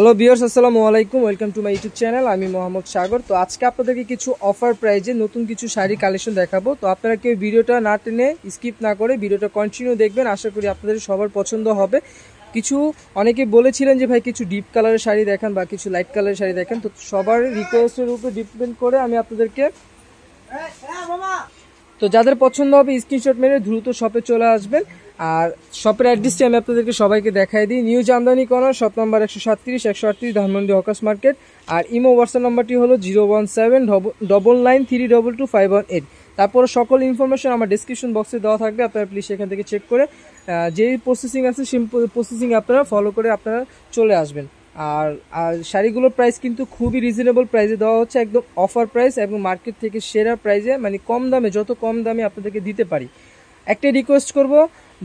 hello বিয়ার্স আসসালামু আলাইকুম welcome to my YouTube channel আমি মোহাম্মদ সাগর তো আজকে আপনাদেরকে কিছু অফার প্রাইজে নতুন কিছু শাড়ি কালেকশন দেখাবো তো আপনারা কেউ ভিডিওটা না টেনে স্কিপ না করে ভিডিওটা কন্টিনিউ দেখবেন আশা করি আপনাদের সবার পছন্দ হবে কিছু অনেকে বলেছিলেন যে ভাই কিছু ডিপ কালারের শাড়ি দেখান বা কিছু লাইট কালারের শাড়ি দেখেন তো সবার রিকোয়েস্টের উপর ডিপেন্ড করে আমি আপনাদেরকে তো যাদের পছন্দ হবে স্ক্রিনশট মেরে দ্রুত শপে চলে আসবেন আর শপের অ্যাড্রেসটি আমি আপনাদেরকে সবাইকে দেখাই দিই new Jamdani corner shop number একশো সাতত্রিশ একশো আটত্রিশ ধানমন্ডি হকাস মার্কেট আর ইমো হোয়াটসঅ্যাপ নাম্বারটি হলো zero one seven double nine three double two five one eight তারপরে সকল ইনফরমেশন আমার ডিসক্রিপশন বক্সে দেওয়া থাকবে আপনারা প্লিজ সেখান থেকে চেক করে যেই প্রসেসিং আছে সেই প্রসেসিং আপনারা ফলো করে আপনারা চলে আসবেন আর আর শাড়িগুলোর প্রাইস কিন্তু খুবই রিজনেবল প্রাইসে দেওয়া হচ্ছে একদম অফার প্রাইস এবং মার্কেট থেকে সেরা প্রাইসে মানে কম দামে যত কম দামে আপনাদেরকে দিতে পারি একটাই রিকোয়েস্ট করব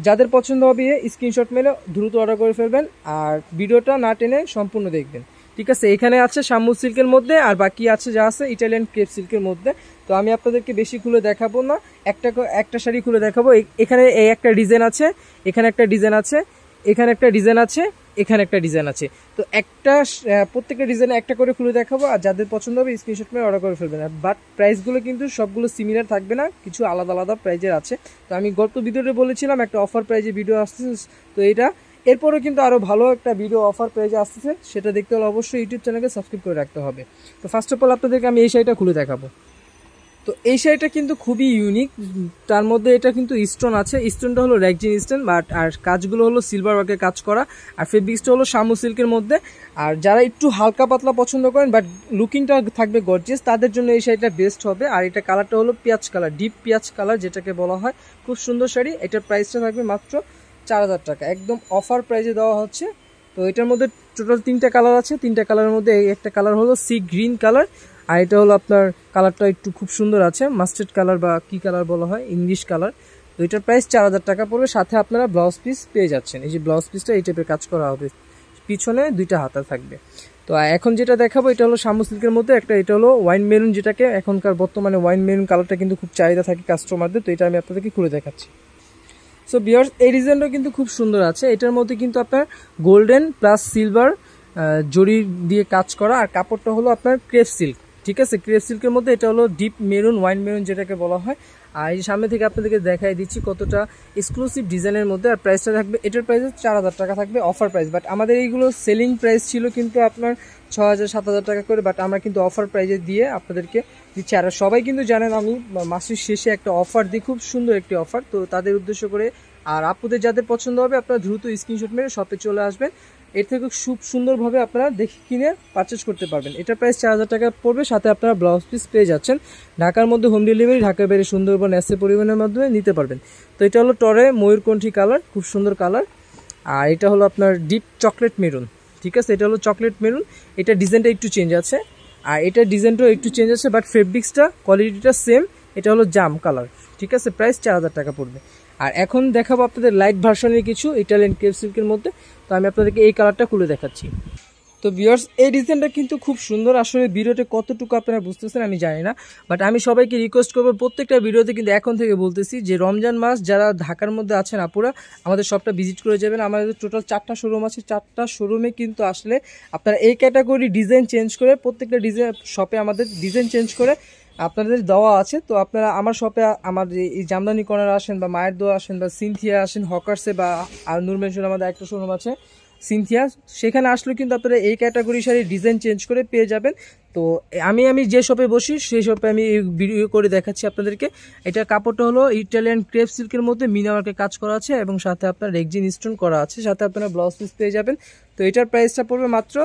যাদের পছন্দ হবে স্ক্রিনশট মেলে দ্রুত অর্ডার করে ফেলবেন আর ভিডিওটা না টেনে সম্পূর্ণ দেখবেন ঠিক আছে এখানে আছে শাম্মু সিল্কের মধ্যে আর বাকি আছে যা আছে ইটালিয়ান ক্রেপ সিল্কের মধ্যে তো আমি আপনাদেরকে বেশি খুলে দেখাবো না একটা একটা শাড়ি খুলে দেখাবো এখানে এই একটা ডিজাইন আছে এখানে একটা ডিজাইন আছে এখানে একটা ডিজাইন আছে এখানে একটা ডিজাইন আছে তো একটা প্রত্যেকটা ডিজাইনে একটা করে খুলে দেখাবো আর যাদের পছন্দ হবে স্ক্রিনশট করে অর্ডার করে ফেলবেন বাট প্রাইসগুলো কিন্তু সবগুলো সিমিলার থাকবে না কিছু আলাদা আলাদা প্রাইজের আছে তো আমি গত ভিডিওতে বলেছিলাম একটা অফার প্রাইজে ভিডিও আসতেছে তো এটা এরপরেও কিন্তু আরও ভালো একটা ভিডিও অফার প্রাইজে আসতেছে সেটা দেখতে হলে অবশ্যই ইউটিউব চ্যানেলকে সাবস্ক্রাইব করে রাখতে হবে তো ফার্স্ট অফ অল আপনাদেরকে আমি এই শাড়িটা খুলে দেখাবো তো এই শাড়িটা কিন্তু খুবই ইউনিক তার মধ্যে এটা কিন্তু স্টোন আছে স্টোনটা হলো র্যাকজিন স্টোন বাট আর কাজগুলো হলো সিলভার ওয়ার্কের কাজ করা আর ফেব্রিক্সটা হলো শামু সিল্কের মধ্যে আর যারা একটু হালকা পাতলা পছন্দ করেন বাট লুকিংটা থাকবে গর্জিয়াস তাদের জন্য এই শাড়িটা বেস্ট হবে আর এটা কালারটা হলো পেঁয়াজ কালার ডিপ পেঁয়াজ কালার যেটাকে বলা হয় খুব সুন্দর শাড়ি এটার প্রাইসটা থাকবে মাত্র চার টাকা একদম অফার প্রাইসে দেওয়া হচ্ছে তো এটার মধ্যে টোটাল তিনটা কালার আছে তিনটা কালারের মধ্যে একটা কালার হলো সি গ্রিন কালার আর এটা হলো আপনার কালারটা একটু খুব সুন্দর আছে মাস্টার্ড কালার বা কি কালার বলা হয় ইংলিশ কালার তো এটার প্রাইস চার হাজার টাকা পড়বে সাথে আপনারা ব্লাউজ পিস পেয়ে যাচ্ছেন এই যে ব্লাউজ পিসটা এই টাইপের কাজ করা হবে পিছনে দুইটা হাতা থাকবে তো এখন যেটা দেখাবো এটা হলো শামু সিল্কের মধ্যে একটা এটা হলো ওয়াইন মেরুন যেটাকে এখনকার বর্তমানে ওয়াইন মেরুন কালারটা কিন্তু খুব চাহিদা থাকে কাস্টমারদের তো এটা আমি আপনাদেরকে খুলে দেখাচ্ছি সো বিয়ার্স এই ডিজাইনটা কিন্তু খুব সুন্দর আছে এটার মধ্যে কিন্তু আপনার গোল্ডেন প্লাস সিলভার জরি দিয়ে কাজ করা আর কাপড়টা হলো আপনার ক্রেপ সিল্ক ঠিক আছে ক্রেপ সিল্কের মধ্যে এটা হলো ডিপ মেরুন ওয়াইন মেরুন যেটাকে বলা হয় আর এই সামনে থেকে আপনাদেরকে দেখাই দিচ্ছি কতটা এক্সক্লুসিভ ডিজাইনের মধ্যে আর প্রাইসটা থাকবে এটার প্রাইস চার হাজার টাকা থাকবে অফার প্রাইস বাট আমাদের এইগুলো সেলিং প্রাইস ছিল কিন্তু আপনার ছ হাজার সাত হাজার টাকা করে বাট আমরা কিন্তু অফার প্রাইজে দিয়ে আপনাদেরকে দিচ্ছি আর সবাই কিন্তু জানেন আমি মাসের শেষে একটা অফার দিই খুব সুন্দর একটি অফার তো তাদের উদ্দেশ্য করে আর আপুদের যাদের পছন্দ হবে আপনারা দ্রুত স্ক্রিনশট মেরে শপে চলে আসবেন এর থেকে খুব সুন্দরভাবে আপনারা দেখে কিনে পারচেস করতে পারবেন এটা প্রাইস চার হাজার টাকা পড়বে সাথে আপনারা ব্লাউজ পিস পেয়ে যাচ্ছেন ঢাকার মধ্যে হোম ডেলিভারি ঢাকা বেড়ে সুন্দরবন এসে পরিবহনের মাধ্যমে নিতে পারবেন তো এটা হলো টরে ময়ূরকণ্ঠি কালার খুব সুন্দর কালার আর এটা হলো আপনার ডিপ চকলেট মেরুন ঠিক আছে এটা হলো চকলেট মেরুন এটা ডিজাইনটা একটু চেঞ্জ আছে আর এটা ডিজাইনটাও একটু চেঞ্জ আছে বাট ফেব্রিক্সটা কোয়ালিটিটা সেম এটা হলো জাম কালার ঠিক আছে প্রাইস চার হাজার টাকা পড়বে আর এখন দেখাবো আপনাদের লাইট ভার্সনের কিছু ইটালিয়ান ক্রেপ সিল্কের মধ্যে তো আমি আপনাদেরকে এই কালারটা খুলে দেখাচ্ছি তো ভিওর্স এই ডিজাইনটা কিন্তু খুব সুন্দর আসলে ভিডিওতে কতটুকু আপনারা বুঝতেছেন আমি জানি না বাট আমি সবাইকে রিকোয়েস্ট করবো প্রত্যেকটা ভিডিওতে কিন্তু এখন থেকে বলতেছি যে রমজান মাস যারা ঢাকার মধ্যে আছেন আপুরা আমাদের শপটা ভিজিট করে যাবেন আমাদের টোটাল চারটা শোরুম আছে চারটা শোরুমে কিন্তু আসলে আপনারা এই ক্যাটাগরি ডিজাইন চেঞ্জ করে প্রত্যেকটা ডিজাইন শপে আমাদের ডিজাইন চেঞ্জ করে আপনাদের দেওয়া আছে তো আপনারা আমার শপে আমার এই জামদানি কর্নার আসেন বা মায়ের দোয়া আসেন বা সিনথিয়া আসেন হকার্সে বা নূর আমাদের একটা শোরুম আছে সিনথিয়া সেখানে আসলেও কিন্তু আপনারা এই ক্যাটাগরি শাড়ির ডিজাইন চেঞ্জ করে পেয়ে যাবেন তো আমি আমি যে শপে বসি সেই শপে আমি ভিডিও করে দেখাচ্ছি আপনাদেরকে এটা কাপড়টা হলো ইটালিয়ান ক্রেপ সিল্কের মধ্যে মিনামার্কে কাজ করা আছে এবং সাথে আপনার রেকজিন স্টোন করা আছে সাথে আপনারা ব্লাউজ পিস পেয়ে যাবেন তো এটার প্রাইসটা পড়বে মাত্র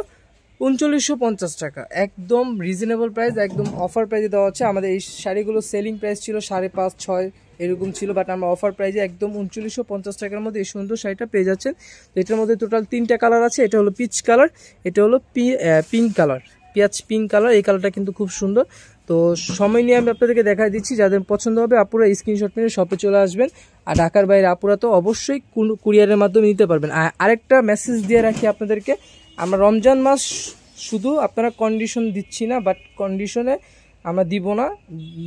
উনচল্লিশশো পঞ্চাশ টাকা একদম রিজনেবল প্রাইস একদম অফার প্রাইসে দেওয়া হচ্ছে আমাদের এই শাড়িগুলো সেলিং প্রাইস ছিল সাড়ে পাঁচ ছয় এরকম ছিল বাট আমরা অফার প্রাইজে একদম উনচল্লিশশো পঞ্চাশ টাকার মধ্যে এই সুন্দর শাড়িটা পেয়ে যাচ্ছেন তো এটার মধ্যে টোটাল তিনটা কালার আছে এটা হলো পিচ কালার এটা হলো পি পিঙ্ক কালার পিঁয়াজ পিঙ্ক কালার এই কালারটা কিন্তু খুব সুন্দর তো সময় নিয়ে আমি আপনাদেরকে দেখাই দিচ্ছি যাদের পছন্দ হবে আপুরা স্ক্রিনশট নিয়ে শপে চলে আসবেন আর ঢাকার বাইরে আপুরা তো অবশ্যই কুরিয়ারের মাধ্যমে নিতে পারবেন আর আরেকটা মেসেজ দিয়ে রাখি আপনাদেরকে আমরা রমজান মাস শুধু আপনারা কন্ডিশন দিচ্ছি না বাট কন্ডিশনে আমরা দিব না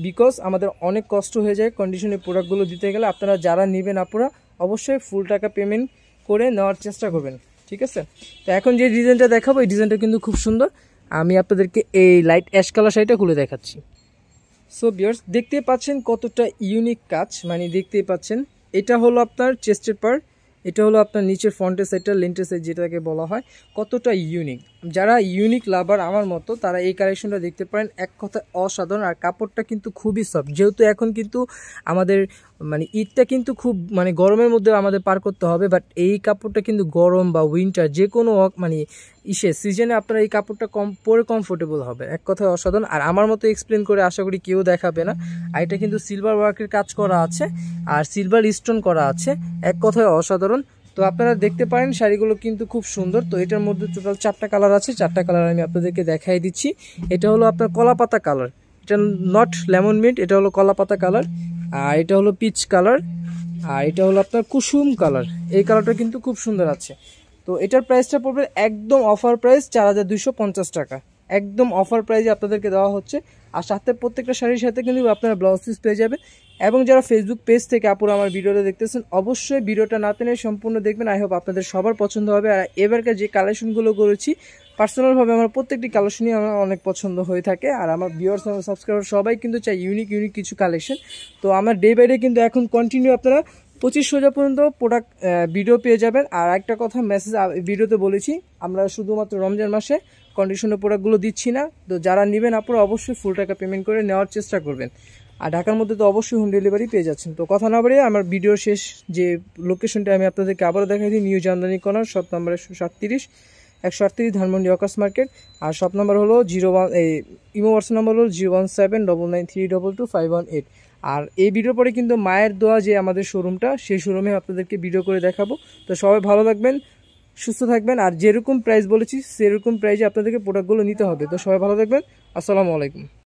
বিকজ আমাদের অনেক কষ্ট হয়ে যায় কন্ডিশনে প্রোডাক্টগুলো দিতে গেলে আপনারা যারা নেবেন আপনারা অবশ্যই ফুল টাকা পেমেন্ট করে নেওয়ার চেষ্টা করবেন ঠিক আছে তো এখন যে ডিজাইনটা দেখাবো এই ডিজাইনটা কিন্তু খুব সুন্দর আমি আপনাদেরকে এই লাইট অ্যাশ কালার শাড়িটা খুলে দেখাচ্ছি সো বিয়ার্স দেখতে পাচ্ছেন কতটা ইউনিক কাজ মানে দেখতেই পাচ্ছেন এটা হলো আপনার চেস্টের পার এটা হলো আপনার নিচের ফ্রন্টের সাইডটা লেন্টের সাইড যেটাকে বলা হয় কতটা ইউনিক যারা ইউনিক লাভার আমার মতো তারা এই কালেকশনটা দেখতে পারেন এক কথায় অসাধারণ আর কাপড়টা কিন্তু খুবই সফট যেহেতু এখন কিন্তু আমাদের মানে ঈদটা কিন্তু খুব মানে গরমের মধ্যে আমাদের পার করতে হবে বাট এই কাপড়টা কিন্তু গরম বা উইন্টার যে কোনো মানে ইসে সিজনে আপনারা এই কাপড়টা কম পরে কমফোর্টেবল হবে এক কথায় অসাধারণ আর আমার মতো এক্সপ্লেন করে আশা করি কেউ দেখাবে না আর এটা কিন্তু সিলভার ওয়ার্কের কাজ করা আছে আর সিলভার স্টোন করা আছে এক কথায় অসাধারণ তো আপনারা দেখতে পারেন শাড়িগুলো কিন্তু খুব সুন্দর তো এটার মধ্যে টোটাল চারটা কালার আছে চারটা কালার আমি আপনাদেরকে দেখাই দিচ্ছি এটা হলো আপনার কলাপাতা কালার এটা নট লেমন মিন্ট এটা হলো কলাপাতা কালার আর এটা হলো পিচ কালার আর এটা হলো আপনার কুসুম কালার এই কালারটা কিন্তু খুব সুন্দর আছে তো এটার প্রাইসটা পড়বে একদম অফার প্রাইস চার টাকা একদম অফার প্রাইজে আপনাদেরকে দেওয়া হচ্ছে আর সাথে প্রত্যেকটা শাড়ির সাথে কিন্তু আপনারা ব্লাউজ পিস পেয়ে যাবেন এবং যারা ফেসবুক পেজ থেকে আপুরা আমার ভিডিওটা দেখতেছেন অবশ্যই ভিডিওটা না তেনে সম্পূর্ণ দেখবেন আই হোপ আপনাদের সবার পছন্দ হবে আর এবারকার যে কালেকশনগুলো করেছি পার্সোনালভাবে আমার প্রত্যেকটি কালেকশনই আমার অনেক পছন্দ হয়ে থাকে আর আমার ভিউয়ার্স আমার সাবস্ক্রাইবার সবাই কিন্তু চাই ইউনিক ইউনিক কিছু কালেকশন তো আমার ডে বাই ডে কিন্তু এখন কন্টিনিউ আপনারা পঁচিশ সোজা পর্যন্ত প্রোডাক্ট ভিডিও পেয়ে যাবেন আর একটা কথা মেসেজ ভিডিওতে বলেছি আমরা শুধুমাত্র রমজান মাসে কন্ডিশনের প্রোডাক্টগুলো দিচ্ছি না তো যারা নেবেন আপনারা অবশ্যই ফুল টাকা পেমেন্ট করে নেওয়ার চেষ্টা করবেন আর ঢাকার মধ্যে তো অবশ্যই হোম ডেলিভারি পেয়ে যাচ্ছেন তো কথা না বাড়িয়ে আমার ভিডিও শেষ যে লোকেশনটা আমি আপনাদেরকে আবারও দেখাই দিই new Jamdani corner shop number একশো সাতত্রিশ একশো আটত্রিশ ধানমন্ডি অকাশ মার্কেট আর শপ নাম্বার হলো জিরো ওয়ান এই ইমো হোয়াটসঅ্যাপ নাম্বার হলো zero one seven double nine three double two five one eight আর এই ভিডিও পরে কিন্তু মায়ের দোয়া যে আমাদের শোরুমটা সেই শোরুমে আপনাদেরকে ভিডিও করে দেখাবো তো সবাই ভালো থাকবেন সুস্থ থাকবেন আর যেরকম প্রাইস বলেছি সেরকম প্রাইসে আপনাদেরকে প্রোডাক্টগুলো নিতে হবে তো সবাই ভালো থাকবেন আসসালামু আলাইকুম